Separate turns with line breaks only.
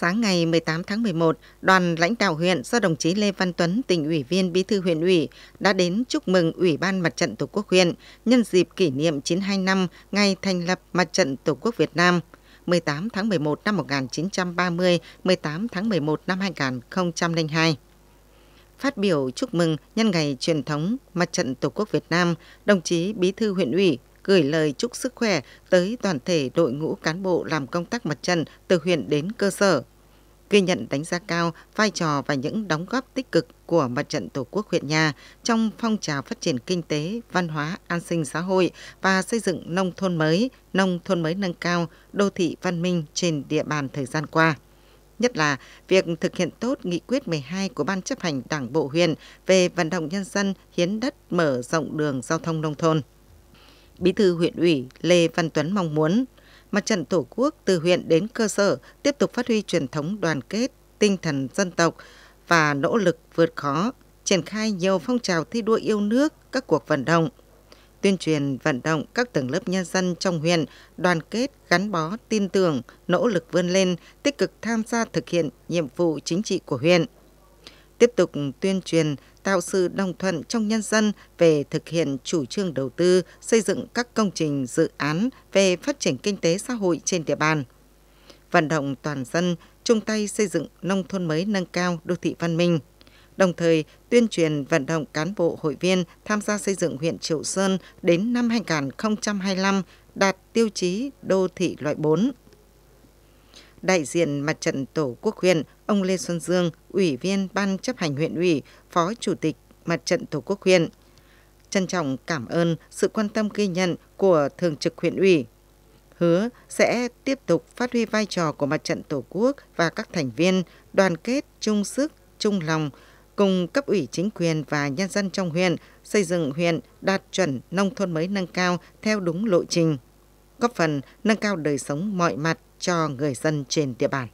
sáng ngày 18 tháng 11, đoàn lãnh đạo huyện do đồng chí Lê Văn Tuấn, tỉnh ủy viên Bí thư huyện ủy, đã đến chúc mừng Ủy ban Mặt trận Tổ quốc huyện nhân dịp kỷ niệm 92 năm ngày thành lập Mặt trận Tổ quốc Việt Nam 18 tháng 11 năm 1930, 18 tháng 11 năm 2002. Phát biểu chúc mừng nhân ngày truyền thống Mặt trận Tổ quốc Việt Nam, đồng chí Bí thư huyện ủy gửi lời chúc sức khỏe tới toàn thể đội ngũ cán bộ làm công tác mặt trận từ huyện đến cơ sở, ghi nhận đánh giá cao vai trò và những đóng góp tích cực của Mặt trận Tổ quốc huyện nhà trong phong trào phát triển kinh tế, văn hóa, an sinh xã hội và xây dựng nông thôn mới, nông thôn mới nâng cao, đô thị văn minh trên địa bàn thời gian qua nhất là việc thực hiện tốt nghị quyết 12 của Ban chấp hành Đảng Bộ huyện về vận động nhân dân hiến đất mở rộng đường giao thông nông thôn. Bí thư huyện ủy Lê Văn Tuấn mong muốn Mặt trận Tổ quốc từ huyện đến cơ sở tiếp tục phát huy truyền thống đoàn kết, tinh thần dân tộc và nỗ lực vượt khó, triển khai nhiều phong trào thi đua yêu nước, các cuộc vận động, tuyên truyền vận động các tầng lớp nhân dân trong huyện đoàn kết, gắn bó, tin tưởng, nỗ lực vươn lên, tích cực tham gia thực hiện nhiệm vụ chính trị của huyện tiếp tục tuyên truyền, tạo sự đồng thuận trong nhân dân về thực hiện chủ trương đầu tư, xây dựng các công trình dự án về phát triển kinh tế xã hội trên địa bàn. Vận động toàn dân chung tay xây dựng nông thôn mới nâng cao đô thị văn minh. Đồng thời tuyên truyền vận động cán bộ hội viên tham gia xây dựng huyện Triệu Sơn đến năm 2025 đạt tiêu chí đô thị loại 4 đại diện Mặt trận Tổ quốc huyện, ông Lê Xuân Dương, Ủy viên Ban chấp hành huyện ủy, Phó Chủ tịch Mặt trận Tổ quốc huyện. Trân trọng cảm ơn sự quan tâm ghi nhận của Thường trực huyện ủy. Hứa sẽ tiếp tục phát huy vai trò của Mặt trận Tổ quốc và các thành viên đoàn kết chung sức, chung lòng, cùng cấp ủy chính quyền và nhân dân trong huyện xây dựng huyện đạt chuẩn nông thôn mới nâng cao theo đúng lộ trình, góp phần nâng cao đời sống mọi mặt cho người dân trên địa bàn.